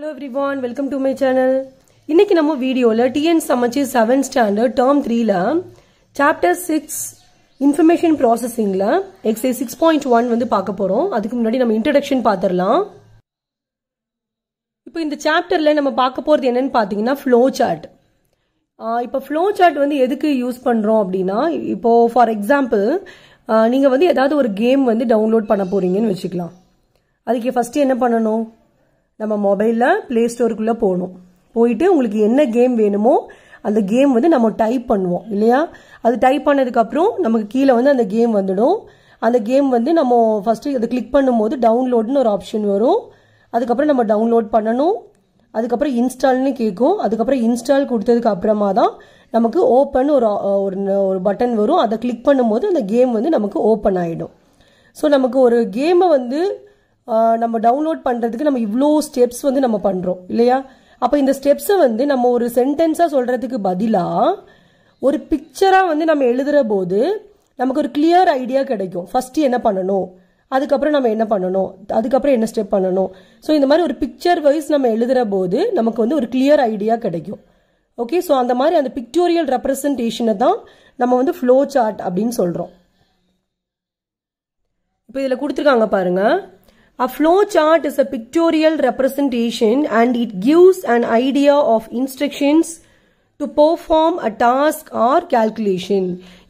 Hello everyone welcome to my channel இன்னைக்கு நம்ம வீடியோவில் டிஎன் சமைச்சு செவன்த் ஸ்டாண்டர்ட் டேர்ம் த்ரீல சாப்டர் சிக்ஸ் இன்ஃபர்மேஷன் ப்ராசஸிங்கில் எக்ஸைஸ் சிக்ஸ் பாயிண்ட் ஒன் வந்து பார்க்க போகிறோம் அதுக்கு முன்னாடி நம்ம இன்ட்ரடக்ஷன் பார்த்துடலாம் இப்போ இந்த சாப்டரில் நம்ம பார்க்க போகிறது என்னன்னு பார்த்தீங்கன்னா ஃப்ளோ சார்ட் இப்போ ஃப்ளோ சார்ட் வந்து எதுக்கு யூஸ் பண்ணுறோம் அப்படின்னா இப்போது ஃபார் எக்ஸாம்பிள் நீங்கள் வந்து ஏதாவது ஒரு கேம் வந்து டவுன்லோட் பண்ண போகிறீங்கன்னு வச்சுக்கலாம் அதுக்கு ஃபஸ்ட்டு என்ன பண்ணணும் நம்ம மொபைலில் ப்ளே ஸ்டோருக்குள்ளே போகணும் போயிட்டு உங்களுக்கு என்ன கேம் வேணுமோ அந்த கேம் வந்து நம்ம டைப் பண்ணுவோம் இல்லையா அது டைப் பண்ணதுக்கப்புறம் நமக்கு கீழே வந்து அந்த கேம் வந்துடும் அந்த கேம் வந்து நம்ம ஃபஸ்ட்டு அதை கிளிக் பண்ணும்போது டவுன்லோடுன்னு ஒரு ஆப்ஷன் வரும் அதுக்கப்புறம் நம்ம டவுன்லோட் பண்ணணும் அதுக்கப்புறம் இன்ஸ்டால்னு கேட்கும் அதுக்கப்புறம் இன்ஸ்டால் கொடுத்ததுக்கு அப்புறமா தான் நமக்கு ஓப்பன் ஒரு ஒரு பட்டன் வரும் அதை கிளிக் பண்ணும்போது அந்த கேம் வந்து நமக்கு ஓப்பன் ஆகிடும் ஸோ நமக்கு ஒரு கேமை வந்து நம்ம டவுன்லோட் பண்ணுறதுக்கு நம்ம இவ்வளோ ஸ்டெப்ஸ் வந்து நம்ம பண்ணுறோம் இல்லையா அப்போ இந்த ஸ்டெப்ஸை வந்து நம்ம ஒரு சென்டென்ஸாக சொல்கிறதுக்கு பதிலாக ஒரு பிக்சராக வந்து நம்ம எழுதுற போது நமக்கு ஒரு கிளியர் ஐடியா கிடைக்கும் ஃபர்ஸ்ட் என்ன பண்ணணும் அதுக்கப்புறம் நம்ம என்ன பண்ணணும் அதுக்கப்புறம் என்ன ஸ்டெப் பண்ணணும் ஸோ இந்த மாதிரி ஒரு பிக்சர் வைஸ் நம்ம எழுதுற போது நமக்கு வந்து ஒரு கிளியர் ஐடியா கிடைக்கும் ஓகே ஸோ அந்த மாதிரி அந்த பிக்டோரியல் ரெப்ரசன்டேஷனை தான் நம்ம வந்து ஃப்ளோ சார்ட் அப்படின்னு சொல்கிறோம் இப்போ இதில் கொடுத்துருக்காங்க பாருங்கள் A flow chart is a pictorial representation and it gives an idea of instructions to perform a task or calculation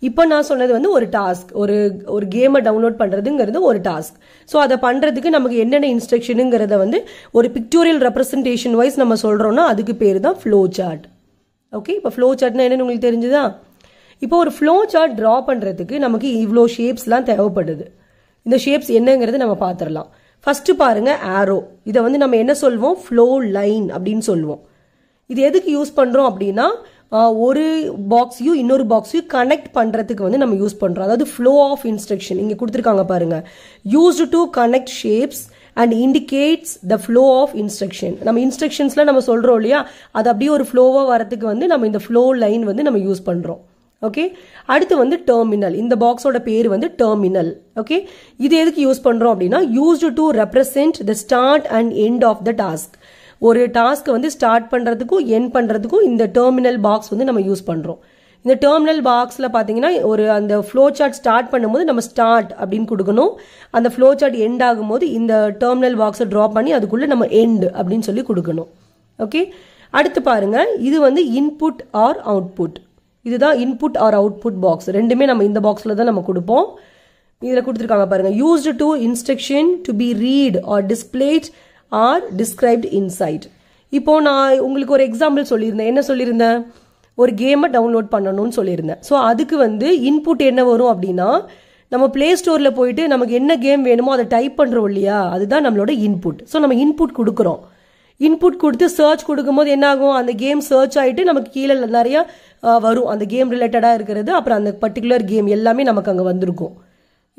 இப்போ நான் சொன்னது வந்து ஒரு டாஸ்க் ஒரு ஒரு கேமை டவுன்லோட் பண்ணுறதுங்கிறது ஒரு டாஸ்க் ஸோ அதை பண்ணுறதுக்கு நமக்கு என்னென்ன இன்ஸ்ட்ரக்ஷனுங்கிறத வந்து ஒரு பிக்டோரியல் ரெப்ரஸன்டேஷன் வைஸ் நம்ம சொல்கிறோன்னா அதுக்கு பேர் தான் ஃப்ளோ சார்ட் ஓகே இப்போ ஃப்ளோ சார்ட்னா என்னன்னு உங்களுக்கு தெரிஞ்சுதா இப்போ ஒரு ஃப்ளோ சார்ட் ட்ரா பண்றதுக்கு நமக்கு இவ்வளோ ஷேப்ஸ்லாம் தேவைப்படுது இந்த ஷேப்ஸ் என்னங்கிறது நம்ம பார்த்துடலாம் ஃபஸ்ட்டு பாருங்கள் ஆரோ இதை வந்து நம்ம என்ன சொல்வோம் ஃப்ளோ லைன் அப்படின்னு சொல்லுவோம் இது எதுக்கு யூஸ் பண்ணுறோம் அப்படின்னா ஒரு பாக்ஸையும் இன்னொரு பாக்ஸையும் கனெக்ட் பண்ணுறதுக்கு வந்து நம்ம யூஸ் பண்ணுறோம் அதாவது ஃப்ளோ ஆஃப் இன்ஸ்ட்ரக்ஷன் இங்கே கொடுத்துருக்காங்க பாருங்கள் used to connect shapes and indicates the flow of instruction நம்ம இன்ஸ்ட்ரக்ஷன்ஸ்லாம் நம்ம சொல்கிறோம் இல்லையா அது அப்படியே ஒரு ஃப்ளோவாக வரதுக்கு வந்து நம்ம இந்த ஃப்ளோ லைன் வந்து நம்ம யூஸ் பண்ணுறோம் ஓகே அடுத்து வந்து டெர்மினல் இந்த பாக்ஸோட பேர் வந்து டெர்மினல் ஓகே இது எதுக்கு யூஸ் பண்ணுறோம் அப்படின்னா used to represent the start and end of the task ஒரு டாஸ்க் வந்து ஸ்டார்ட் பண்ணுறதுக்கும் எண்ட் பண்ணுறதுக்கும் இந்த டெர்மினல் பாக்ஸ் வந்து நம்ம யூஸ் பண்ணுறோம் இந்த டெர்மினல் பாக்ஸில் பார்த்தீங்கன்னா ஒரு அந்த ஃப்ளோ சார்ட் ஸ்டார்ட் பண்ணும்போது நம்ம ஸ்டார்ட் அப்படின்னு கொடுக்கணும் அந்த ஃப்ளோ சார்ட் எண்ட் ஆகும்போது இந்த டெர்மினல் பாக்ஸை ட்ரா பண்ணி அதுக்குள்ளே நம்ம எண்ட் அப்படின்னு சொல்லி கொடுக்கணும் ஓகே அடுத்து பாருங்க இது வந்து இன்புட் ஆர் அவுட்புட் இதுதான் இன்புட் ஆர் அவுட்புட் பாக்ஸ் ரெண்டுமே நம்ம இந்த பாக்ஸில் தான் நம்ம கொடுப்போம் இதில் கொடுத்துருக்காங்க பாருங்கள் used to instruction to be read or displayed or described inside இப்போ நான் உங்களுக்கு ஒரு எக்ஸாம்பிள் சொல்லியிருந்தேன் என்ன சொல்லியிருந்தேன் ஒரு கேமை டவுன்லோட் பண்ணணும்னு சொல்லியிருந்தேன் ஸோ அதுக்கு வந்து இன்புட் என்ன வரும் அப்படின்னா நம்ம பிளே ஸ்டோரில் போயிட்டு நமக்கு என்ன கேம் வேணுமோ அதை டைப் பண்ணுறோம் இல்லையா அதுதான் நம்மளோட இன்புட் ஸோ நம்ம இன்புட் கொடுக்குறோம் இன்புட் கொடுத்து சர்ச் கொடுக்கும்போது என்னாகும் அந்த கேம் சர்ச் ஆகிட்டு நமக்கு கீழே நிறையா வரும் அந்த கேம் ரிலேட்டடாக இருக்கிறது அப்புறம் அந்த பர்டிகுலர் கேம் எல்லாமே நமக்கு அங்கே வந்திருக்கும்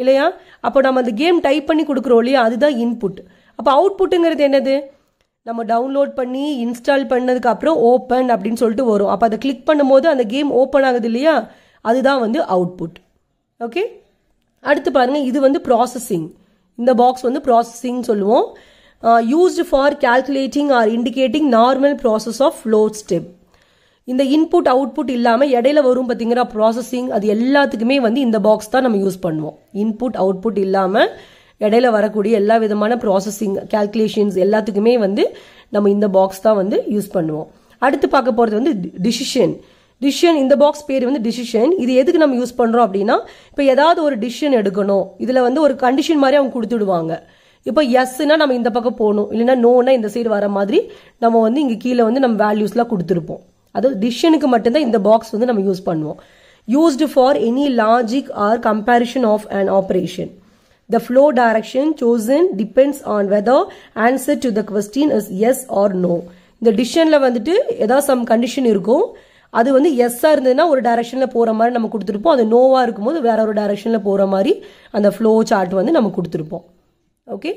இல்லையா அப்போ நம்ம அந்த கேம் டைப் பண்ணி கொடுக்குறோம் இல்லையா அதுதான் இன்புட் அப்போ அவுட்புட்டுங்கிறது என்னது நம்ம டவுன்லோட் பண்ணி இன்ஸ்டால் பண்ணதுக்கு அப்புறம் ஓப்பன் அப்படின்னு சொல்லிட்டு வரும் அப்போ அதை கிளிக் பண்ணும்போது அந்த கேம் ஓப்பன் ஆகுது இல்லையா அதுதான் வந்து அவுட்புட் ஓகே அடுத்து பாருங்கள் இது வந்து ப்ராசஸிங் இந்த பாக்ஸ் வந்து ப்ராசஸிங் சொல்லுவோம் used for calculating or indicating normal process of flow step இந்த இன்புட் அவுட்புட் இல்லாமல் இடையில வரும் பார்த்தீங்கன்னா ப்ராசஸிங் அது எல்லாத்துக்குமே வந்து இந்த பாக்ஸ் தான் நம்ம யூஸ் பண்ணுவோம் இன்புட் அவுட்புட் இல்லாமல் இடையில வரக்கூடிய எல்லா விதமான ப்ராசஸிங் கேல்குலேஷன்ஸ் எல்லாத்துக்குமே வந்து நம்ம இந்த பாக்ஸ் தான் வந்து யூஸ் பண்ணுவோம் அடுத்து பார்க்க போகிறது வந்து டிசிஷன் டிசிஷன் இந்த பாக்ஸ் பேர் வந்து டிசிஷன் இது எதுக்கு நம்ம யூஸ் பண்ணுறோம் அப்படின்னா இப்போ ஏதாவது ஒரு டிசிஷன் எடுக்கணும் இதில் வந்து ஒரு கண்டிஷன் மாதிரி அவங்க கொடுத்துடுவாங்க இப்போ எஸ்னா நம்ம இந்த பக்கம் போகணும் இல்லைன்னா நோனா இந்த சைடு வர மாதிரி நம்ம வந்து இங்கே கீழே வந்து நம்ம வேல்யூஸ்லாம் கொடுத்துருப்போம் அது டிஷனுக்கு மட்டும்தான் இந்த பாக்ஸ் வந்து நம்ம யூஸ் பண்ணுவோம் used for any logic or comparison of an operation the flow direction chosen depends on whether answer to the question is yes or no இந்த டிஷனில் வந்துட்டு ஏதாவது சம் கண்டிஷன் இருக்கும் அது வந்து எஸ்ஸாக இருந்ததுன்னா ஒரு டைரக்ஷனில் போகிற மாதிரி நம்ம கொடுத்துருப்போம் அது நோவாக இருக்கும்போது வேற ஒரு டைரக்ஷனில் போகிற மாதிரி அந்த ஃப்ளோ சார்ட் வந்து நம்ம கொடுத்துருப்போம் ஓகே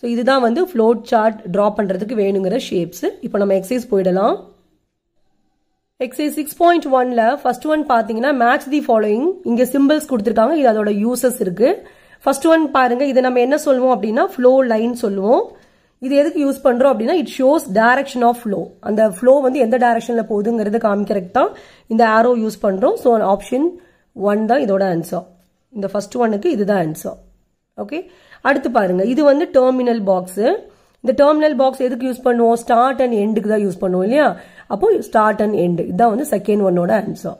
ஸோ இதுதான் வந்து ஃப்ளோட் சார்ட் ட்ரா பண்ணுறதுக்கு வேணுங்கிற ஷேப்ஸ் இப்போ நம்ம எக்ஸைஸ் போயிடலாம் எக்ஸைஸ் சிக்ஸ் பாயிண்ட் ஒன்ல ஃபர்ஸ்ட் ஒன் பார்த்தீங்கன்னா மேட்ச் தி ஃபாலோயிங் இங்கே சிம்பிள்ஸ் கொடுத்துருக்காங்க இது அதோட யூசஸ் இருக்கு ஃபர்ஸ்ட் ஒன் பாருங்க இதை நம்ம என்ன சொல்லுவோம் அப்படின்னா ஃப்ளோ லைன் சொல்லுவோம் இது எதுக்கு யூஸ் பண்றோம் அப்படின்னா it shows direction of flow அந்த ஃப்ளோ வந்து எந்த டைரக்ஷன்ல போகுதுங்கிறது காமிக்கிறதுக்கு தான் இந்த ஆரோ யூஸ் பண்றோம் ஸோ ஆப்ஷன் ஒன் தான் இதோட ஆன்சர் இந்த ஃபர்ஸ்ட் ஒனுக்கு இதுதான் ஆன்சர் ஓகே அடுத்து பாருங்க இது வந்து டெர்மினல் பாக்ஸு இந்த டெர்மினல் பாக்ஸ் எதுக்கு யூஸ் பண்ணுவோம் ஸ்டார்ட் அண்ட் எண்டுக்கு தான் யூஸ் பண்ணுவோம் இல்லையா அப்போ ஸ்டார்ட் அண்ட் எண்டு இதுதான் வந்து செகண்ட் ஒன்னோட ஆன்சர்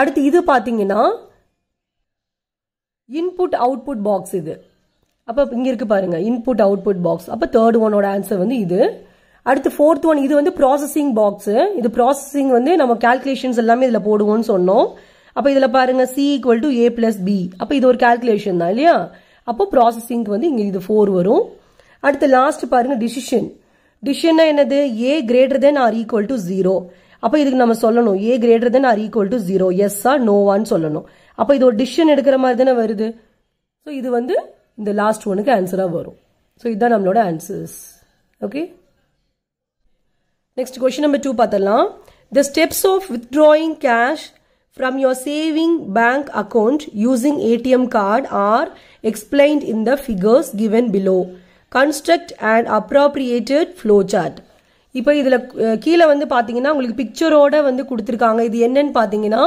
அடுத்து இது பாத்தீங்கன்னா இன்புட் அவுட்புட் பாக்ஸ் இது அப்போ இங்கே இருக்கு பாருங்க இன்புட் அவுட்புட் பாக்ஸ் அப்போ தேர்ட் ஒன்னோட ஆன்சர் வந்து இது அடுத்து ஃபோர்த் ஒன் இது வந்து ப்ராசஸிங் பாக்ஸ் இது ப்ராசஸிங் வந்து நம்ம கால்குலேஷன்ஸ் எல்லாமே இதில் போடுவோம்னு சொன்னோம் அப்போ இதில் பாருங்க C equal to A plus B அப்போ இது ஒரு கால்குலேஷன் தான் இல்லையா அப்போ ப்ராசஸிங்க்கு வந்து இங்க இது ஃபோர் வரும் அடுத்து லாஸ்ட் பாருங்க டிசிஷன் டிசிஷன் என்னது A greater than or equal to zero அப்போ இதுக்கு நம்ம சொல்லணும் A greater than or equal to zero or நோவான்னு சொல்லணும் அப்போ இது ஒரு டிசிஷன் எடுக்கிற மாதிரி தானே வருது ஸோ இது வந்து இந்த லாஸ்ட் ஒனுக்கு ஆன்சராக வரும் ஸோ இதுதான் நம்மளோட answers okay next question number two பார்த்தலாம் the steps of withdrawing cash from your saving bank account using ATM card or explained in the figures given below. Construct an appropriated flowchart. இப்போ இதில் கீழே வந்து பார்த்தீங்கன்னா உங்களுக்கு பிக்சரோட வந்து கொடுத்துருக்காங்க இது என்னன்னு பார்த்தீங்கன்னா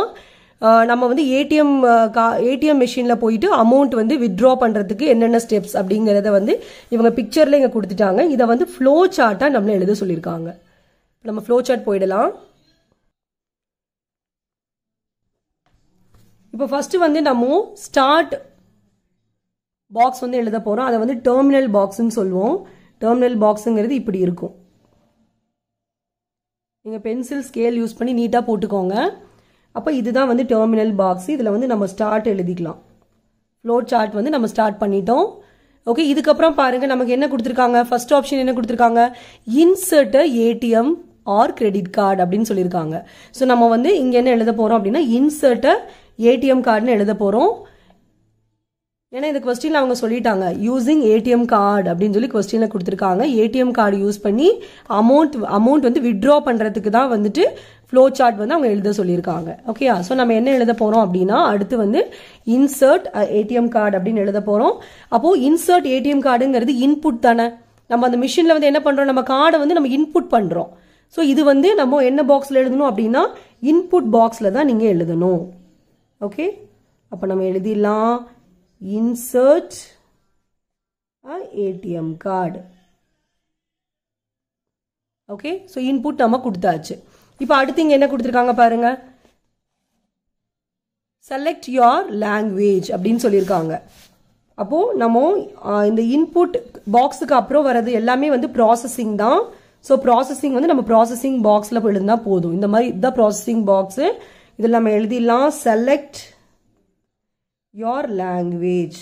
நம்ம வந்து ஏடிஎம் கா ஏடிஎம் மிஷினில் போயிட்டு அமௌண்ட் வந்து வித்ட்ரா பண்ணுறதுக்கு என்னென்ன ஸ்டெப்ஸ் அப்படிங்கிறத வந்து இவங்க பிக்சரில் இங்கே கொடுத்துட்டாங்க இதை வந்து ஃப்ளோ சார்ட்டாக நம்மளை எழுத சொல்லியிருக்காங்க நம்ம ஃப்ளோ சார்ட் போயிடலாம் இப்போ ஃபஸ்ட்டு வந்து நம்ம ஸ்டார்ட் பாக்ஸ் வந்து எழுத போகிறோம் அதை வந்து டெர்மினல் பாக்ஸ்ன்னு சொல்லுவோம் டெர்மினல் பாக்ஸுங்கிறது இப்படி இருக்கும் நீங்கள் பென்சில் ஸ்கேல் யூஸ் பண்ணி நீட்டாக போட்டுக்கோங்க அப்போ இதுதான் வந்து டெர்மினல் பாக்ஸ் இதில் வந்து நம்ம ஸ்டார்ட் எழுதிக்கலாம் ஃப்ளோ சார்ட் வந்து நம்ம ஸ்டார்ட் பண்ணிட்டோம் ஓகே இதுக்கப்புறம் பாருங்கள் நமக்கு என்ன கொடுத்துருக்காங்க ஃபர்ஸ்ட் ஆப்ஷன் என்ன கொடுத்துருக்காங்க insert ATM or credit card அப்படின்னு சொல்லியிருக்காங்க ஸோ நம்ம வந்து இங்கே என்ன எழுத போகிறோம் அப்படின்னா இன்சர்ட்டை ஏடிஎம் கார்டுன்னு எழுத போகிறோம் ஏன்னா இந்த கொஸ்டின்ல அவங்க சொல்லிட்டாங்க யூஸிங் ஏடிஎம் கார்டு அப்படின்னு சொல்லி கொஸ்டின்ல கொடுத்துருக்காங்க ஏடிஎம் கார்டு யூஸ் பண்ணி அமௌண்ட் அமௌண்ட் வந்து விட்ரா பண்ணுறதுக்கு தான் வந்துட்டு ஃப்ளோ சார்ட் வந்து அவங்க எழுத சொல்லியிருக்காங்க ஓகேயா ஸோ நம்ம என்ன எழுத போகிறோம் அப்படின்னா அடுத்து வந்து இன்சர்ட் ஏடிஎம் கார்டு அப்படின்னு எழுத போறோம் அப்போது இன்சர்ட் ஏடிஎம் கார்டுங்கிறது இன்புட் தானே நம்ம அந்த மிஷினில் வந்து என்ன பண்ணுறோம் நம்ம கார்டை வந்து நம்ம இன்புட் பண்ணுறோம் ஸோ இது வந்து நம்ம என்ன பாக்ஸில் எழுதணும் அப்படின்னா இன்புட் பாக்ஸில் தான் நீங்கள் எழுதணும் ஓகே அப்போ நம்ம எழுதிடலாம் insert a ATM card okay so input நம்ம கொடுத்தாச்சு இப்போ அடுத்து இங்கே என்ன கொடுத்துருக்காங்க பாருங்க செலக்ட் யோர் லாங்குவேஜ் அப்படின்னு சொல்லியிருக்காங்க அப்போது நம்ம இந்த இன்புட் பாக்ஸுக்கு அப்புறம் வர்றது எல்லாமே வந்து ப்ராசஸிங் தான் ஸோ ப்ராசஸிங் வந்து நம்ம ப்ராசஸிங் பாக்ஸில் எழுதுனா போதும் இந்த மாதிரி இதுதான் ப்ராசஸிங் பாக்ஸு இதில் நம்ம எழுதிடலாம் செலக்ட் your language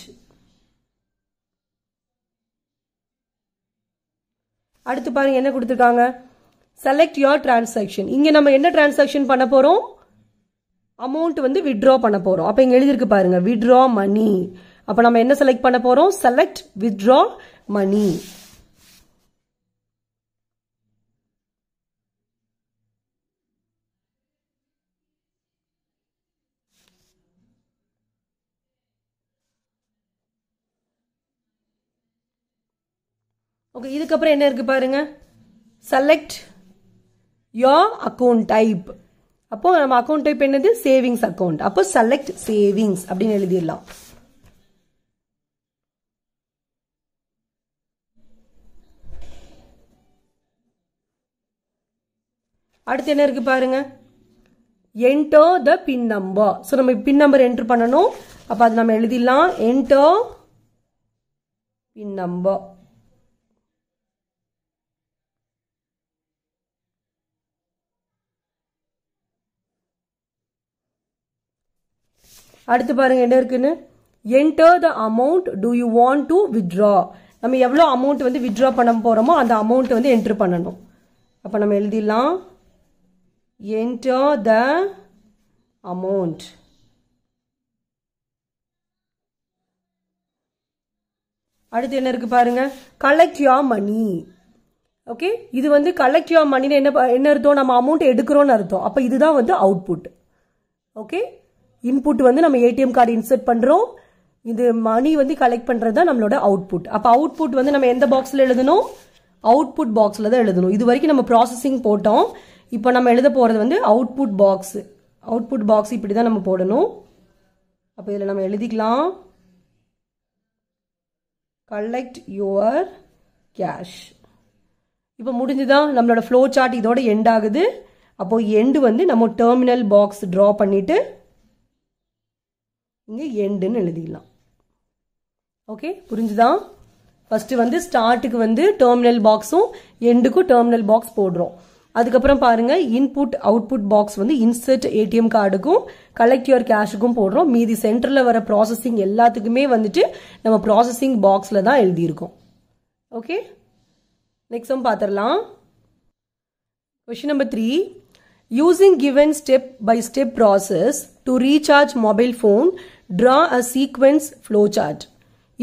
அடுத்து பாருங்க என்ன கொடுத்துருக்காங்க செலக்ட் யோர் டிரான்சாக்ஷன் இங்கே நம்ம என்ன டிரான்சாக்ஷன் பண்ண போகிறோம் அமௌண்ட் வந்து விட்ரா பண்ண போகிறோம் அப்போ இங்கே எழுதிருக்கு பாருங்க விட்ரா மணி அப்போ நம்ம என்ன செலக்ட் பண்ண போகிறோம் செலக்ட் வித்ட்ரா மணி ஓகே இதுக்கப்புறம் என்ன இருக்குது பாருங்கள் செலக்ட் யோ அக்கௌண்ட் டைப் அப்போ நம்ம அக்கௌண்ட் டைப் என்னது சேவிங்ஸ் அக்கௌண்ட் அப்போ செலக்ட் சேவிங்ஸ் அப்படின்னு எழுதிடலாம் அடுத்து என்ன இருக்கு பாருங்க enter the pin number so நம்ம பின் நம்பர் என்ட்ரு பண்ணணும் அப்போ அது நம்ம எழுதிடலாம் என்டோ பின் நம்பர் அடுத்து பாருங்க என்ன இருக்குன்னு enter the amount to you want to withdraw நம்ம எவ்வளோ அமௌண்ட் வந்து வித்ட்ரா பண்ண போகிறோமோ அந்த அமௌண்ட் வந்து என்ட்ரு பண்ணணும் அப்போ நம்ம எழுதிடலாம் என்டர் த அமௌண்ட் அடுத்து என்ன இருக்குது பாருங்க கலெக்ட் யா மணி ஓகே இது வந்து கலெக்ட் யா மணின்னு என்ன என்ன அர்த்தம் நம்ம அமௌண்ட் எடுக்கிறோன்னு அர்த்தம் அப்போ இதுதான் வந்து அவுட்புட் ஓகே இன்புட் வந்து நம்ம ஏடிஎம் கார்டு இன்சர்ட் பண்றோம் இது மணி வந்து கலெக்ட் பண்றது தான் நம்மளோட அவுட்புட் அப்போ அவுட்புட் வந்து நம்ம எந்த பாக்ஸில் எழுதணும் அவுட்புட் பாக்ஸில் தான் எழுதணும் இது வரைக்கும் நம்ம ப்ராசஸிங் போட்டோம் இப்போ நம்ம எழுத போகிறது வந்து அவுட்புட் பாக்ஸ் அவுட்புட் பாக்ஸ் இப்படி தான் நம்ம போடணும் அப்போ இதில் நம்ம எழுதிக்கலாம் கலெக்ட் யுவர் கேஷ் இப்போ முடிஞ்சுதான் நம்மளோட ஃப்ளோ சார்ட் இதோட எண்ட் ஆகுது அப்போது எண்டு வந்து நம்ம டெர்மினல் பாக்ஸ் ட்ரா பண்ணிவிட்டு இங்கே எண்டுன்னு எழுதிடலாம் ஓகே புரிஞ்சுதான் ஃபஸ்ட்டு வந்து ஸ்டார்ட்டுக்கு வந்து டெர்மினல் பாக்ஸும் எண்டுக்கும் டெர்மினல் பாக்ஸ் போடுறோம் அதுக்கப்புறம் பாருங்க இன்புட் அவுட்புட் பாக்ஸ் வந்து இன்சர்ட் ஏடிஎம் கார்டுக்கும் கலெக்ட் யுவர் கேஷுக்கும் போடுறோம் மீதி சென்டரில் வர ப்ராசஸிங் எல்லாத்துக்குமே வந்துட்டு நம்ம ப்ராசஸிங் பாக்ஸில் தான் எழுதியிருக்கோம் ஓகே நெக்ஸ்ட் ஒன் பார்த்துடலாம் question number three using given step by step process to recharge mobile phone draw a sequence flow chart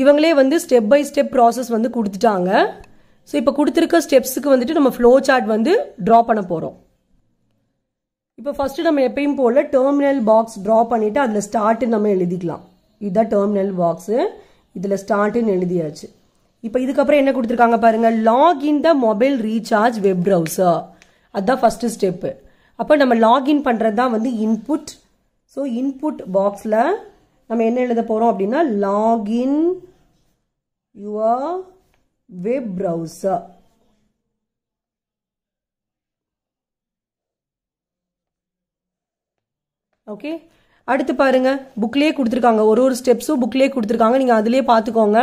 இவங்களே வந்து ஸ்டெப் பை ஸ்டெப் ப்ராசஸ் வந்து கொடுத்துட்டாங்க ஸோ இப்போ கொடுத்துருக்க ஸ்டெப்ஸுக்கு வந்துட்டு நம்ம ஃப்ளோ சார்ட் வந்து ட்ரா பண்ண போகிறோம் இப்போ ஃபஸ்ட்டு நம்ம எப்பயும் போல் டெர்மினல் பாக்ஸ் ட்ரா பண்ணிவிட்டு அதில் ஸ்டார்ட்டு நம்ம எழுதிக்கலாம் இதுதான் டெர்மினல் பாக்ஸு இதில் ஸ்டார்ட்டுன்னு எழுதியாச்சு இப்போ இதுக்கப்புறம் என்ன கொடுத்துருக்காங்க பாருங்கள் login the mobile recharge web browser அதுதான் ஃபஸ்ட்டு ஸ்டெப்பு அப்போ நம்ம லாகின் பண்ணுறது தான் வந்து இன்புட் ஸோ இன்புட் பாக்ஸில் நம்ம என்ன எழுத போகிறோம் அப்படின்னா login your web browser okay அடுத்து பாருங்க புக்லேயே கொடுத்துருக்காங்க ஒரு ஒரு ஸ்டெப்ஸும் புக்லேயே கொடுத்துருக்காங்க நீங்கள் அதிலே பார்த்துக்கோங்க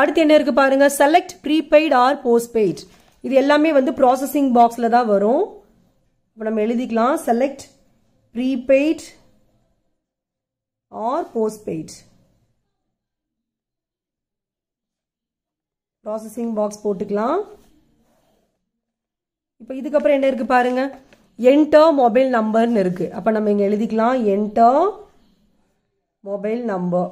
அடுத்து என்ன இருக்குது பாருங்கள் செலக்ட் ப்ரீபெய்ட் ஆர் போஸ்ட்பெய்ட் இது எல்லாமே வந்து ப்ராசஸிங் பாக்ஸில் தான் வரும் இப்போ நம்ம எழுதிக்கலாம் select prepaid or postpaid. Processing box போட்டுக்கலாம் இப்போ இதுக்கப்புறம் என்ன இருக்குது பாருங்க என்டர் மொபைல் நம்பர்னு இருக்குது அப்போ நம்ம இங்கே எழுதிக்கலாம் enter மொபைல் நம்பர்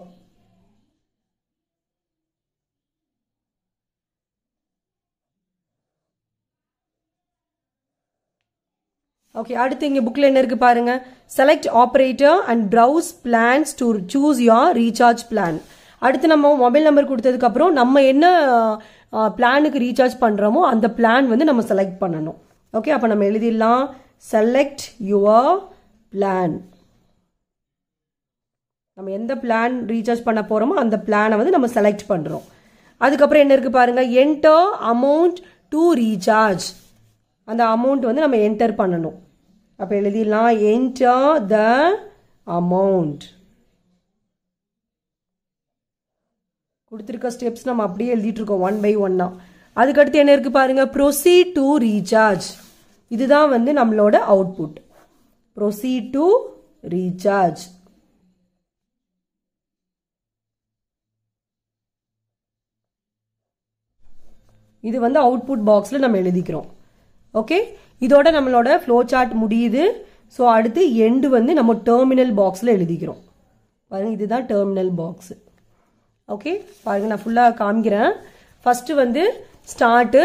ஓகே அடுத்து இங்கே புக்கில் என்ன இருக்குது பாருங்கள் select operator and browse plans to choose your recharge plan அடுத்து நம்ம மொபைல் நம்பர் கொடுத்ததுக்கப்புறம் நம்ம என்ன பிளானுக்கு ரீசார்ஜ் பண்ணுறோமோ அந்த பிளான் வந்து நம்ம செலக்ட் பண்ணணும் ஓகே அப்போ நம்ம எழுதிடலாம் செலக்ட் யுவர் பிளான் நம்ம எந்த பிளான் ரீசார்ஜ் பண்ண போகிறோமோ அந்த பிளானை வந்து நம்ம செலக்ட் பண்ணுறோம் அதுக்கப்புறம் என்ன இருக்குது பாருங்கள் என்டர் அமௌண்ட் டு ரீசார்ஜ் அந்த அமௌண்ட் வந்து நம்ம என்டர் பண்ணணும் அப்போ எழுதிடலாம் என்டர் த அமௌண்ட் கொடுத்துருக்க ஸ்டெப்ஸ் நம்ம அப்படியே எழுதிட்டுருக்கோம் ஒன் பை ஒன்னா அதுக்கடுத்து என்ன இருக்குது பாருங்கள் ப்ரொசீட் டு ரீசார்ஜ் இதுதான் வந்து நம்மளோட அவுட்புட் ப்ரொசீட் டு ரீசார்ஜ் இது வந்து அவுட்புட் பாக்ஸில் நம்ம எழுதிக்கிறோம் ஓகே இதோட நம்மளோட ஃப்ளோ சார்ட் முடியுது ஸோ அடுத்து எண்டு வந்து நம்ம டெர்மினல் பாக்ஸில் எழுதிக்கிறோம் பாருங்கள் இதுதான் டெர்மினல் பாக்ஸு ஓகே பாருங்கள் நான் ஃபுல்லாக காமிக்கிறேன் ஃபஸ்ட்டு வந்து ஸ்டார்ட்டு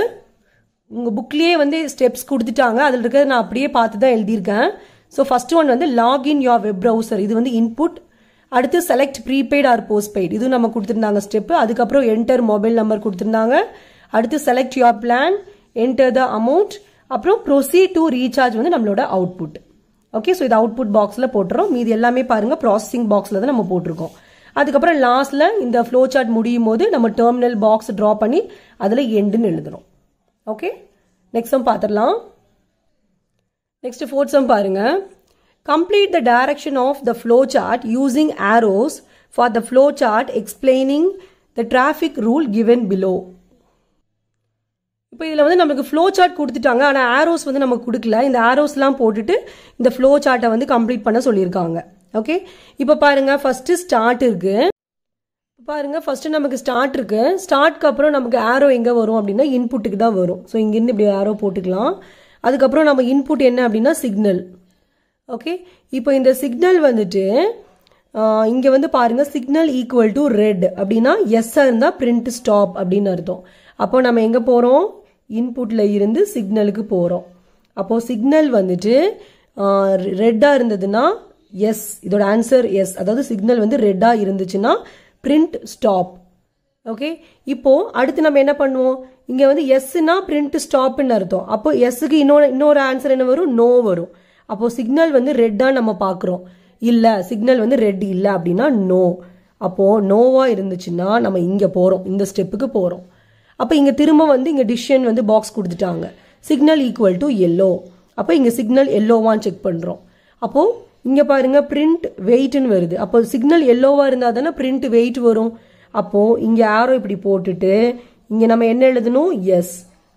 உங்கள் புக்லேயே வந்து ஸ்டெப்ஸ் கொடுத்துட்டாங்க அதில் இருக்கிறத நான் அப்படியே பார்த்து தான் எழுதியிருக்கேன் ஸோ ஃபஸ்ட் ஒன் வந்து லாகின் யோர் வெப் ப்ரௌசர் இது வந்து இன்புட் அடுத்து செலக்ட் ப்ரீபெய்ட் ஆர் போஸ்ட்பெய்ட் இதுவும் நம்ம கொடுத்துருந்தாங்க ஸ்டெப்பு அதுக்கப்புறம் என்டர் மொபைல் நம்பர் கொடுத்துருந்தாங்க அடுத்து select your plan enter the amount அப்புறம் ப்ரொசீட் டு ரீசார்ஜ் வந்து நம்மளோட அவுட்புட் ஓகே ஸோ இது அவுட்புட் பாக்ஸில் போட்டுறோம் மீது எல்லாமே பாருங்கள் ப்ராசஸிங் பாக்ஸில் தான் நம்ம போட்டிருக்கோம் அதுக்கப்புறம் லாஸ்ட்டில் இந்த ஃப்ளோ சார்ட் முடியும் போது நம்ம டெர்மினல் பாக்ஸ் ட்ரா பண்ணி அதில் எண்டுன்னு எழுதுறோம் ஓகே நெக்ஸ்ட் சம் பார்த்துடலாம் நெக்ஸ்ட் ஃபோர்த் சம் பாருங்க complete the direction of the flow chart using arrows for the flow chart explaining the traffic rule given below இப்போ இதில் வந்து நமக்கு ஃப்ளோ சார்ட் கொடுத்துட்டாங்க ஆனால் ஆரோஸ் வந்து நமக்கு கொடுக்கல இந்த ஆரோஸ்லாம் போட்டுட்டு இந்த ஃப்ளோ சார்ட்டை வந்து கம்ப்ளீட் பண்ண சொல்லியிருக்காங்க ஓகே இப்போ பாருங்க ஃபஸ்ட்டு ஸ்டார்ட் இருக்குது பாருங்கள் ஃபஸ்ட்டு நமக்கு ஸ்டார்ட் இருக்குது ஸ்டார்ட்க்கு அப்புறம் நமக்கு ஆரோ எங்கே வரும் அப்படின்னா இன்புட்டுக்கு தான் வரும் ஸோ இங்கேருந்து இப்படி ஆரோ போட்டுக்கலாம் அதுக்கப்புறம் நம்ம இன்புட் என்ன அப்படின்னா சிக்னல் ஓகே இப்போ இந்த சிக்னல் வந்துட்டு இங்கே வந்து பாருங்க சிக்னல் ஈக்குவல் டு ரெட் அப்படின்னா எஸ்ஸாக இருந்தால் பிரிண்ட் ஸ்டாப் அப்படின்னு அர்த்தம் அப்போ நம்ம எங்கே போகிறோம் இன்புட்டில் இருந்து சிக்னலுக்கு போகிறோம் அப்போது சிக்னல் வந்துட்டு ரெட்டாக இருந்ததுன்னா எஸ் இதோட ஆன்சர் எஸ் அதாவது சிக்னல் வந்து ரெட்டாக இருந்துச்சுன்னா பிரிண்ட் ஸ்டாப் ஓகே இப்போ அடுத்து நம்ம என்ன பண்ணுவோம் இங்கே வந்து எஸ்னா பிரிண்ட் ஸ்டாப்னு அர்த்தம் அப்போ எஸ்ஸுக்கு இன்னொரு இன்னொரு ஆன்சர் என்ன வரும் நோ வரும் அப்போது சிக்னல் வந்து ரெட்டாக நம்ம பார்க்குறோம் இல்லை சிக்னல் வந்து ரெட் இல்லை அப்படின்னா நோ அப்போது நோவாக இருந்துச்சுன்னா நம்ம இங்கே போகிறோம் இந்த ஸ்டெப்புக்கு போகிறோம் அப்போ இங்கே திரும்ப வந்து இங்கே டிசிஷன் வந்து பாக்ஸ் கொடுத்துட்டாங்க சிக்னல் ஈக்குவல் டு எல்லோ அப்போ இங்கே சிக்னல் எல்லோவான்னு செக் பண்ணுறோம் அப்போது இங்கே பாருங்கள் பிரிண்ட் வெயிட்னு வருது அப்போ சிக்னல் எல்லோவாக இருந்தால் தானே பிரிண்ட் வெயிட் வரும் அப்போது இங்கே ஆரோ இப்படி போட்டுட்டு இங்கே நம்ம என்ன எழுதணும் எஸ்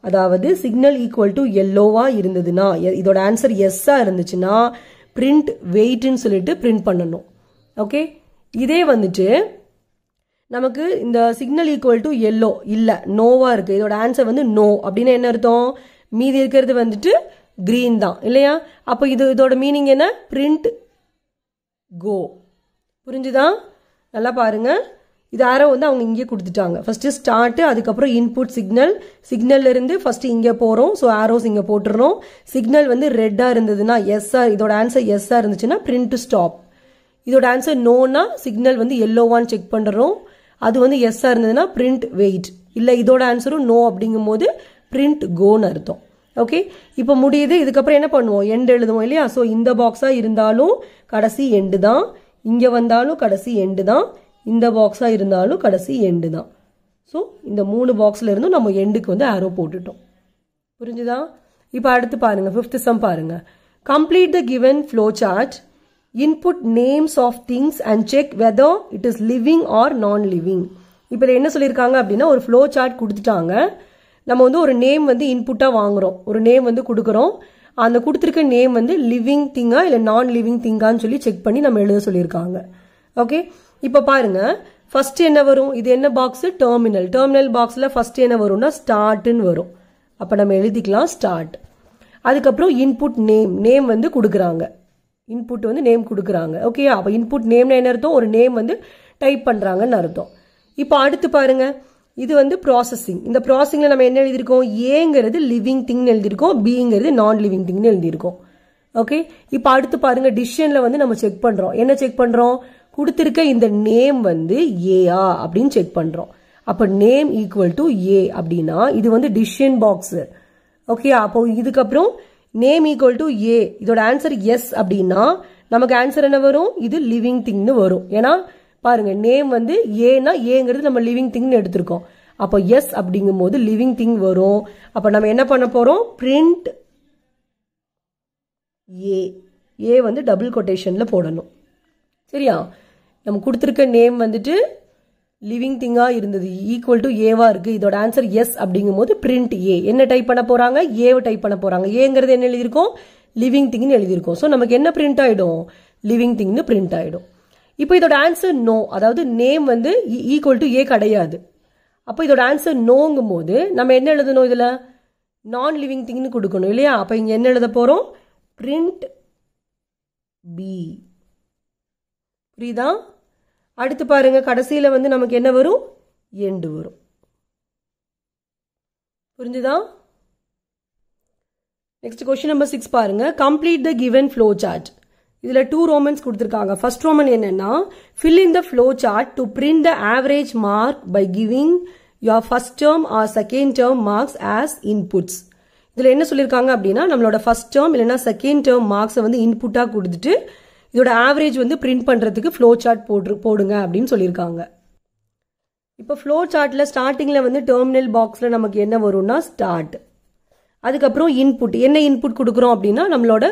அதாவது சிக்னல் ஈக்குவல் டு எல்லோவாக இருந்ததுன்னா இதோட ஆன்சர் எஸ்ஸாக இருந்துச்சுன்னா பிரிண்ட் வெயிட்னு சொல்லிட்டு பிரிண்ட் பண்ணணும் ஓகே இதே வந்துட்டு நமக்கு இந்த சிக்னல் ஈக்குவல் டு எல்லோ இல்லை நோவாக இருக்குது இதோட ஆன்சர் வந்து நோ அப்படின்னு என்ன அர்த்தம் மீதி இருக்கிறது வந்துட்டு க்ரீன் தான் இல்லையா அப்போ இது இதோட மீனிங் என்ன பிரிண்ட் கோ புரிஞ்சுதான் நல்லா பாருங்கள் இது ஆரோ வந்து அவங்க இங்கே கொடுத்துட்டாங்க ஃபஸ்ட்டு ஸ்டார்ட்டு அதுக்கப்புறம் இன்புட் சிக்னல் இருந்து ஃபஸ்ட்டு இங்கே போகிறோம் ஸோ ஆரோஸ் இங்கே போட்டுறோம் சிக்னல் வந்து ரெட்டாக இருந்ததுன்னா எஸ்ஆர் இதோட ஆன்சர் எஸ்ஸாக இருந்துச்சுன்னா பிரிண்ட் ஸ்டாப் இதோட ஆன்சர் நோனா சிக்னல் வந்து எல்லோவான்னு செக் பண்ணுறோம் அது வந்து எஸ்ஸாக இருந்ததுன்னா பிரிண்ட் வெயிட் இல்லை இதோட ஆன்சரும் நோ அப்படிங்கும் போது பிரிண்ட் கோன்னு அர்த்தம் ஓகே இப்போ முடியுது இதுக்கப்புறம் என்ன பண்ணுவோம் எண்டு எழுதுவோம் இல்லையா ஸோ இந்த பாக்ஸாக இருந்தாலும் கடைசி எண்டு தான் இங்கே வந்தாலும் கடைசி எண்டு தான் இந்த பாக்ஸாக இருந்தாலும் கடைசி எண்டு தான் ஸோ இந்த மூணு பாக்ஸில் இருந்தும் நம்ம எண்டுக்கு வந்து ஆரோ போட்டுட்டோம் புரிஞ்சுதா இப்போ அடுத்து பாருங்கள் ஃபிஃப்த் சம் பாருங்கள் complete the given flow chart input names of things and check whether it is living or non living இப்போ என்ன சொல்லியிருக்காங்க அப்படின்னா ஒரு ஃப்ளோ சார்ட் கொடுத்துட்டாங்க நம்ம வந்து ஒரு நேம் வந்து இன்புட்டாக வாங்குகிறோம் ஒரு நேம் வந்து கொடுக்குறோம் அந்த கொடுத்துருக்க நேம் வந்து லிவிங் திங்கா இல்லை நான் லிவிங் திங்கான்னு சொல்லி செக் பண்ணி நம்ம எழுத சொல்லியிருக்காங்க ஓகே இப்போ பாருங்க ஃபர்ஸ்ட் என்ன வரும் இது என்ன பாக்ஸ் டெர்மினல் டெர்மினல் பாக்ஸில் ஃபர்ஸ்ட் என்ன வரும்னா ஸ்டார்ட்னு வரும் அப்போ நம்ம எழுதிக்கலாம் ஸ்டார்ட் அதுக்கப்புறம் இன்புட் நேம் நேம் வந்து கொடுக்குறாங்க இன்புட் வந்து நேம் கொடுக்குறாங்க ஓகே அப்போ இன்புட் நேம் என்ன அர்த்தம் ஒரு நேம் வந்து டைப் பண்ணுறாங்கன்னு அர்த்தம் இப்போ அடுத்து பாருங்க இது வந்து ப்ராசஸிங் இந்த ப்ராசஸிங்ல நம்ம என்ன எழுதியிருக்கோம் ஏங்கிறது லிவிங் திங்னு எழுதிருக்கோம் பிங்கிறது நான் லிவிங் திங்னு எழுதிருக்கோம் ஓகே இப்போ அடுத்து பாருங்க டிசிஷன்ல வந்து நம்ம செக் பண்ணுறோம் என்ன செக் பண்ணுறோம் கொடுத்துருக்க இந்த நேம் வந்து ஏஆ அப்படின்னு செக் பண்ணுறோம் அப்போ நேம் ஈக்குவல் டு ஏ அப்படின்னா இது வந்து டிசிஷன் பாக்ஸ் ஓகே அப்போ இதுக்கப்புறம் நேம் ஈக்குவல் டு ஏ இதோட ஆன்சர் எஸ் அப்படின்னா நமக்கு ஆன்சர் என்ன வரும் இது லிவிங் திங்னு வரும் ஏன்னா பாருங்க நேம் வந்து ஏன்னா ஏங்கிறது நம்ம லிவிங் திங்னு எடுத்திருக்கோம் அப்போ எஸ் அப்படிங்கும் போது லிவிங் திங் வரும் அப்போ நம்ம என்ன பண்ண போகிறோம் பிரிண்ட் ஏ ஏ வந்து டபுள் கொட்டேஷனில் போடணும் சரியா நம்ம கொடுத்துருக்க நேம் வந்துட்டு லிவிங் திங்காக இருந்தது ஈக்குவல் டு ஏவா இருக்குது இதோட ஆன்சர் எஸ் அப்படிங்கும் போது பிரிண்ட் ஏ என்ன டைப் பண்ண போகிறாங்க ஏவை டைப் பண்ண போகிறாங்க ஏங்கிறது என்ன எழுதியிருக்கோம் லிவிங் திங்னு எழுதியிருக்கோம் ஸோ நமக்கு என்ன பிரிண்ட் ஆயிடும் லிவிங் திங்னு பிரிண்ட் ஆகிடும் இப்போ இதோட ஆன்சர் நோ அதாவது நேம் வந்து ஈக்குவல் டு ஏ கிடையாது அப்போ இதோட ஆன்சர் நோங்கும் போது நம்ம என்ன எழுதணும் இதில் நான் லிவிங் திங்னு கொடுக்கணும் இல்லையா அப்போ இங்கே என்ன எழுத போகிறோம் பிரிண்ட் பி புரியுதா அடுத்து பாருங்க கடைசியில் வந்து நமக்கு என்ன வரும் எண்டு வரும் புரிஞ்சுதா நெக்ஸ்ட் கொஸ்டின் நம்பர் சிக்ஸ் பாருங்க complete the given flow chart இதில் டூ ரோமன்ஸ் கொடுத்துருக்காங்க ஃபர்ஸ்ட் ரோமன் என்னன்னா fill in the flow chart to print the average mark by giving your first term or second term marks as inputs இதில் என்ன சொல்லியிருக்காங்க அப்படின்னா நம்மளோட first term இல்லைன்னா second term மார்க்ஸை வந்து இன்புட்டாக கொடுத்துட்டு இதோட ஆவரேஜ் வந்து பிரிண்ட் பண்ணுறதுக்கு ஃப்ளோ சார்ட் போட்டு போடுங்க அப்படின்னு சொல்லியிருக்காங்க இப்போ ஃப்ளோ சார்ட்டில் ஸ்டார்டிங்கில் வந்து டெர்மினல் பாக்ஸில் நமக்கு என்ன வரும்னா ஸ்டார்ட் அதுக்கப்புறம் இன்புட் என்ன இன்புட் கொடுக்குறோம் அப்படின்னா நம்மளோட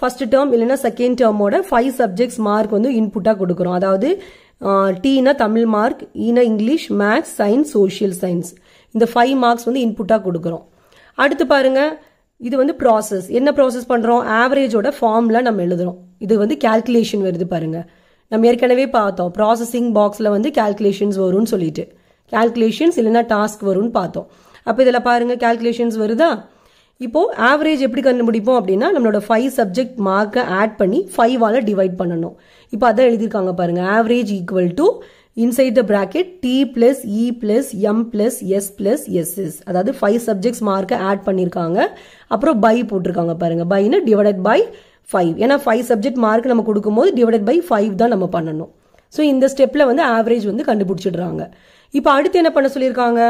ஃபர்ஸ்ட் டேர்ம் இல்லைனா செகண்ட் டேர்மோட ஃபைவ் சப்ஜெக்ட்ஸ் மார்க் வந்து இன்புட்டாக கொடுக்குறோம் அதாவது டீனா தமிழ் மார்க் ஈனா English maths science social science இந்த ஃபைவ் மார்க்ஸ் வந்து இன்புட்டாக கொடுக்குறோம் அடுத்து பாருங்கள் இது வந்து ப்ராசஸ் என்ன ப்ராசஸ் பண்ணுறோம் ஆவரேஜோட ஃபார்மில் நம்ம எழுதுகிறோம் இது வந்து கேல்குலேஷன் வருது பாருங்கள் நம்ம ஏற்கனவே பார்த்தோம் ப்ராசஸிங் பாக்ஸில் வந்து கேல்குலேஷன்ஸ் வரும்னு சொல்லிட்டு கேல்குலேஷன்ஸ் இல்லைன்னா டாஸ்க் வரும்னு பார்த்தோம் அப்போ இதில் பாருங்கள் கேல்குலேஷன்ஸ் வருதா இப்போது ஆவரேஜ் எப்படி கண்டுபிடிப்போம் அப்படின்னா நம்மளோட ஃபைவ் சப்ஜெக்ட் மார்க்கை ஆட் பண்ணி ஆல டிவைட் பண்ணணும் இப்போ அதான் எழுதியிருக்காங்க பாருங்கள் average equal to inside the bracket T plus E plus M plus S plus SS அதாவது ஃபைவ் சப்ஜெக்ட்ஸ் மார்க்கை ஆட் பண்ணியிருக்காங்க அப்புறம் பை போட்டிருக்காங்க பாருங்க பைன்னு டிவைடட் பை ஃபைவ் ஏன்னா ஃபைவ் சப்ஜெக்ட் மார்க் நம்ம கொடுக்கும்போது டிவைடட் பை ஃபைவ் தான் நம்ம பண்ணணும் ஸோ இந்த ஸ்டெப்பில் வந்து ஆவரேஜ் வந்து கண்டுபிடிச்சிடுறாங்க இப்போ அடுத்து என்ன பண்ண சொல்லியிருக்காங்க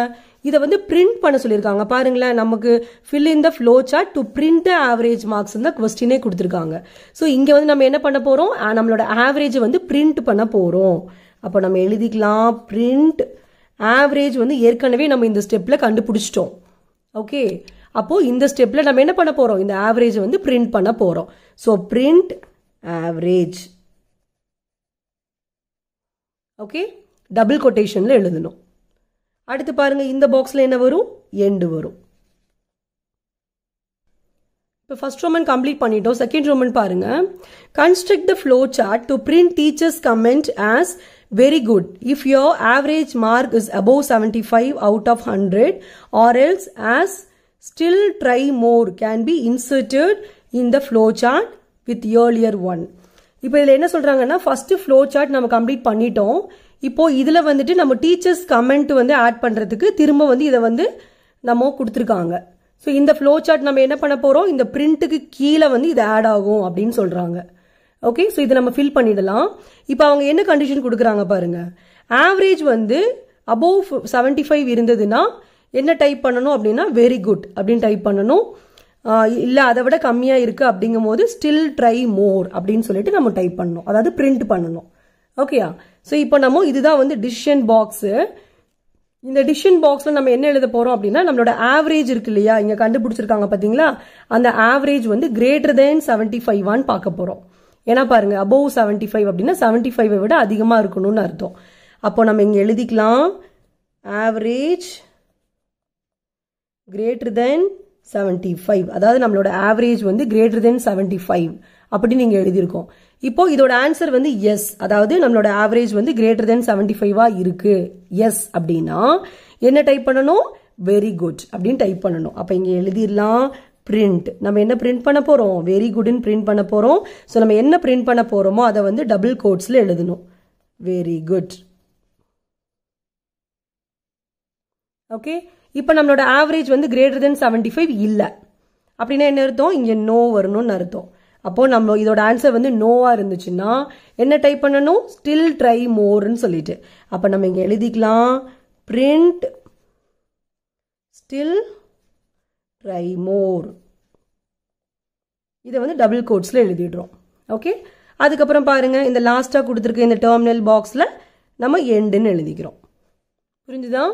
இதை வந்து பிரிண்ட் பண்ண சொல்லியிருக்காங்க பாருங்களேன் நமக்கு fill in the flow chart to print the average marks தான் கொஸ்டினே கொடுத்துருக்காங்க ஸோ இங்கே வந்து நம்ம என்ன பண்ண போகிறோம் நம்மளோட ஆவரேஜ் வந்து பிரிண்ட் பண்ண போகிறோம் அப்போ நம்ம எழுதிக்கலாம் பிரிண்ட் ஆவரேஜ் வந்து ஏற்கனவே நம்ம இந்த ஸ்டெப்பில் கண்டுபிடிச்சிட்டோம் ஓகே அப்போது இந்த ஸ்டெப்பில் நம்ம என்ன பண்ண போகிறோம் இந்த ஆவரேஜை வந்து பிரிண்ட் பண்ண போகிறோம் so print average okay double கொட்டேஷனில் எழுதணும் அடுத்து பாருங்கள் இந்த பாக்ஸில் என்ன வரும் எண்டு வரும் இப்போ ஃபர்ஸ்ட் ரோமன் கம்ப்ளீட் பண்ணிட்டோம் செகண்ட் ரோமன் பாருங்க construct the flow chart to print teachers comment as very good. If your average mark is above 75 out of 100 or else as still try more can be inserted in the flow chart with earlier one இப்போ இதில் என்ன சொல்கிறாங்கன்னா first flow chart நம்ம complete பண்ணிட்டோம் இப்போது இதில் வந்துட்டு நம்ம டீச்சர்ஸ் கமெண்ட் வந்து ஆட் பண்ணுறதுக்கு திரும்ப வந்து இதை வந்து நம்ம கொடுத்துருக்காங்க ஸோ இந்த ஃப்ளோ சார்ட் நம்ம என்ன பண்ண போகிறோம் இந்த பிரிண்ட்டுக்கு கீழே வந்து இது ஆட் ஆகும் அப்படின்னு சொல்கிறாங்க ஓகே ஸோ இதை நம்ம ஃபில் பண்ணிடலாம் இப்போ அவங்க என்ன கண்டிஷன் கொடுக்குறாங்க பாருங்க ஆவரேஜ் வந்து அபோவ் செவன்ட்டி ஃபைவ் இருந்ததுன்னா என்ன டைப் பண்ணணும் அப்படின்னா வெரி குட் அப்படின்னு டைப் பண்ணணும் இல்லை அதை விட கம்மியாக இருக்குது அப்படிங்கும் போது ஸ்டில் ட்ரை மோர் அப்படின்னு சொல்லிட்டு நம்ம டைப் பண்ணணும் அதாவது பிரிண்ட் பண்ணணும் ஓகேயா ஸோ இப்போ நம்ம இதுதான் வந்து டிசிஷன் பாக்ஸு இந்த டிசிஷன் பாக்ஸில் நம்ம என்ன எழுத போகிறோம் அப்படின்னா நம்மளோட ஆவரேஜ் இருக்கு இல்லையா இங்கே கண்டுபிடிச்சிருக்காங்க பார்த்தீங்களா அந்த ஆவரேஜ் வந்து கிரேட்டர் தேன் செவன்ட்டி ஃபைவான்னு பார்க்க போகிறோம் ஏன்னா பாருங்க அபோவ் செவன்டி ஃபைவ் அப்படின்னா செவன்டி ஃபைவை விட அதிகமாக இருக்கணும்னு அர்த்தம் அப்போ நம்ம இங்கே எழுதிக்கலாம் average greater than seventy five அதாவது நம்மளோட ஆவரேஜ் வந்து கிரேட்டர் தென் செவன்டி ஃபைவ் அப்படின்னு நீங்கள் எழுதியிருக்கோம் இப்போ இதோட ஆன்சர் வந்து எஸ் அதாவது நம்மளோட ஆவரேஜ் வந்து கிரேட்டர் தென் செவன்டி ஃபைவா இருக்கு எஸ் அப்படின்னா என்ன டைப் பண்ணணும் வெரி குட் அப்படின்னு டைப் பண்ணணும் அப்போ இங்கே எழுதிடலாம் பிரிண்ட் நம்ம என்ன பிரிண்ட் பண்ண போகிறோம் வெரி குட்னு பிரிண்ட் பண்ண போகிறோம் ஸோ நம்ம என்ன பிரிண்ட் பண்ண போகிறோமோ அதை வந்து டபுள் கோட்ஸில் எழுதணும் வெரி குட் ஓகே இப்போ நம்மளோட ஆவரேஜ் வந்து கிரேட்டர் தென் செவன்டி ஃபைவ் இல்லை அப்படின்னா என்ன அர்த்தம் இங்கே நோ வரணும்னு அர்த்தம் அப்போது நம்ம இதோட ஆன்சர் வந்து நோவாக இருந்துச்சுன்னா என்ன டைப் பண்ணணும் ஸ்டில் ட்ரை மோர்னு சொல்லிட்டு அப்போ நம்ம இங்கே எழுதிக்கலாம் பிரிண்ட் ஸ்டில் ரைமோர் இதை வந்து டபுள் கோட்ஸில் எழுதிடுறோம் ஓகே அதுக்கப்புறம் பாருங்கள் இந்த லாஸ்ட்டாக கொடுத்துருக்க இந்த டெர்மினல் பாக்ஸில் நம்ம எண்டுன்னு எழுதிக்கிறோம் புரிஞ்சுதா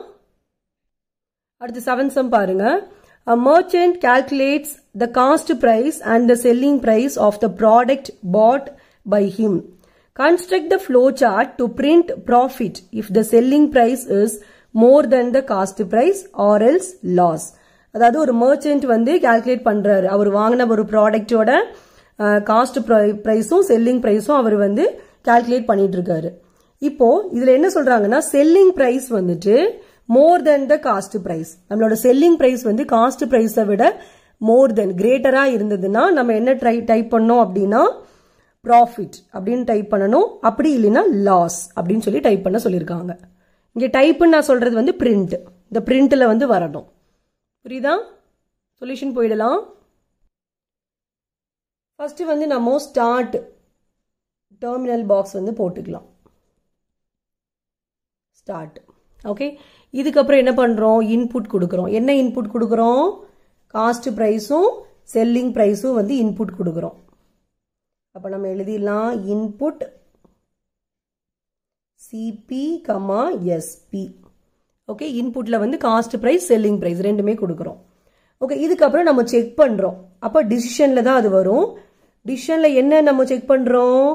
அடுத்து செவன் சம் பாருங்கள் A merchant calculates the cost price and the selling price of the product bought by him. Construct the flow chart to print profit if the selling price is more than the cost price or else loss. அதாவது ஒரு merchant வந்து calculate பண்ணுறாரு அவர் வாங்கின ஒரு ப்ராடக்டோட cost ப்ரைஸும் selling ப்ரைஸும் அவர் வந்து கால்குலேட் பண்ணிட்டு இருக்காரு இப்போ இதில் என்ன சொல்றாங்கன்னா செல்லிங் ப்ரைஸ் வந்துட்டு more than the cost price நம்மளோட செல்லிங் ப்ரைஸ் வந்து காஸ்ட் ப்ரைஸை விட மோர் தென் கிரேட்டராக இருந்ததுன்னா நம்ம என்ன ட்ரை டைப் பண்ணோம் அப்படின்னா ப்ராஃபிட் அப்படின்னு டைப் பண்ணணும் அப்படி இல்லைன்னா லாஸ் அப்படின்னு சொல்லி டைப் பண்ண சொல்லியிருக்காங்க இங்கே டைப்புன்னு நான் சொல்கிறது வந்து பிரிண்ட் இந்த பிரிண்ட்டில் வந்து வரணும் புரியுதா சொல்யூஷன் போயிடலாம் ஃபஸ்ட்டு வந்து நம்ம ஸ்டார்ட் டெர்மினல் பாக்ஸ் வந்து போட்டுக்கலாம் ஸ்டார்ட் ஓகே இதுக்கப்புறம் என்ன பண்ணுறோம் இன்புட் கொடுக்குறோம் என்ன இன்புட் கொடுக்குறோம் காஸ்ட் ப்ரைஸும் செல்லிங் ப்ரைஸும் வந்து இன்புட் கொடுக்குறோம் அப்போ நம்ம எழுதிடலாம் input CP comma SP okay இன்புட்டில் வந்து காஸ்ட் ப்ரைஸ் செல்லிங் ப்ரைஸ் ரெண்டுமே கொடுக்குறோம் ஓகே இதுக்கப்புறம் நம்ம செக் பண்ணுறோம் அப்போ டிசிஷனில் தான் அது வரும் டிசிஷனில் என்ன நம்ம செக் பண்ணுறோம்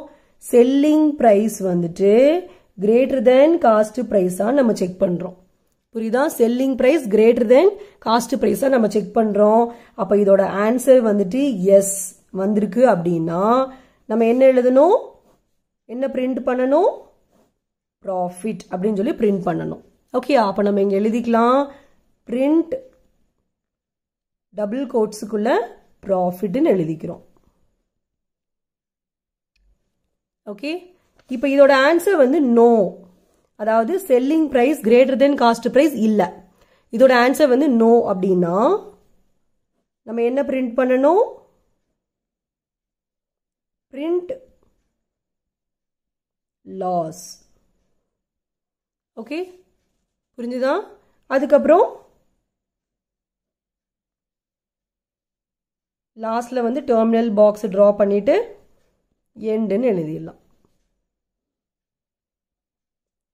செல்லிங் ப்ரைஸ் வந்துட்டு கிரேட்டர் தென் காஸ்ட் ப்ரைஸாக நம்ம செக் பண்ணுறோம் புரியுதா selling price greater than cost ப்ரைஸாக நம்ம செக் பண்ணுறோம் அப்போ இதோட ஆன்சர் வந்துட்டு எஸ் வந்திருக்கு அப்படின்னா நம்ம என்ன எழுதணும் என்ன பிரிண்ட் பண்ணணும் ப்ராஃபிட் அப்படின்னு சொல்லி பிரிண்ட் பண்ணணும் ஓகே அப்போ நம்ம இங்கே எழுதிக்கலாம் பிரிண்ட் டபுள் கோட்ஸுக்குள்ள ப்ராஃபிட்னு எழுதிக்கிறோம் ஓகே இப்போ இதோட ஆன்சர் வந்து நோ அதாவது selling price greater than cost price இல்லை இதோட ஆன்சர் வந்து நோ அப்படின்னா நம்ம என்ன பிரிண்ட் பண்ணணும் பிரிண்ட் லாஸ் ஓகே புரிஞ்சுதா அதுக்கப்புறம் லாஸ்ட்டில் வந்து டெர்மினல் பாக்ஸ் ட்ரா பண்ணிவிட்டு எண்டுன்னு எழுதிடலாம்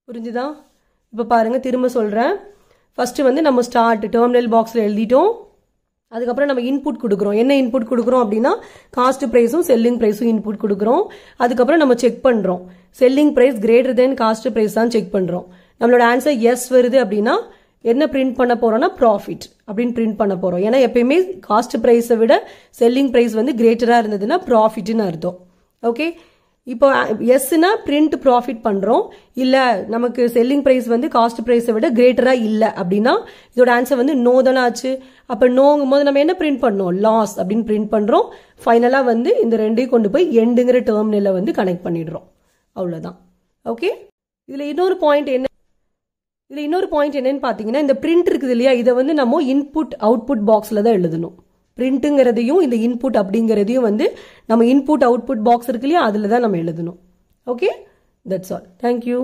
புரிஞ்சுதா இப்போ பாருங்கள் திரும்ப சொல்கிறேன் ஃபஸ்ட்டு வந்து நம்ம ஸ்டார்ட் டெர்மினல் பாக்ஸில் எழுதிட்டோம் அதுக்கப்புறம் நம்ம இன்புட் கொடுக்குறோம் என்ன இன்புட் கொடுக்குறோம் அப்படின்னா காஸ்ட் ப்ரைஸும் செல்லிங் ப்ரைஸும் இன்புட் கொடுக்குறோம் அதுக்கப்புறம் நம்ம செக் பண்ணுறோம் selling price greater than cost price தான் செக் பண்ணுறோம் நம்மளோட ஆன்சர் எஸ் வருது அப்படின்னா என்ன பிரிண்ட் பண்ண போறோம்னா ப்ராஃபிட் அப்படின்னு பிரிண்ட் பண்ண போறோம் ஏன்னா எப்பயுமே காஸ்ட் ப்ரைஸை விட செல்லிங் ப்ரைஸ் வந்து கிரேட்டரா இருந்ததுன்னா ப்ராஃபிட்னு அர்த்தம் ஓகே இப்போ எஸ்னா பிரிண்ட் ப்ராஃபிட் பண்றோம் இல்ல நமக்கு செல்லிங் ப்ரைஸ் வந்து காஸ்ட் ப்ரைஸை விட கிரேட்டரா இல்ல அப்படின்னா இதோட ஆன்சர் வந்து நோ தானே ஆச்சு அப்ப நோங்கும் போது நம்ம என்ன பிரிண்ட் பண்ணோம் லாஸ் அப்படின்னு பிரிண்ட் பண்றோம் ஃபைனலா வந்து இந்த ரெண்டையும் கொண்டு போய் எண்டுங்கிற டேர்மினல வந்து கனெக்ட் பண்ணிடுறோம் அவ்வளவுதான் ஓகே இதுல இன்னொரு பாயிண்ட் என்ன இதில் இன்னொரு பாயிண்ட் என்னன்னு பார்த்தீங்கன்னா இந்த பிரிண்ட் இருக்குது இல்லையா இதை வந்து நம்ம இன்புட் அவுட்புட் பாக்ஸில் தான் எழுதணும் பிரிண்ட்டுங்கிறதையும் இந்த இன்புட் அப்படிங்கிறதையும் வந்து நம்ம இன்புட் அவுட்புட் பாக்ஸ் இருக்கு இல்லையா அதில் தான் நம்ம எழுதணும் ஓகே தட்ஸ் ஆல் தேங்க்யூ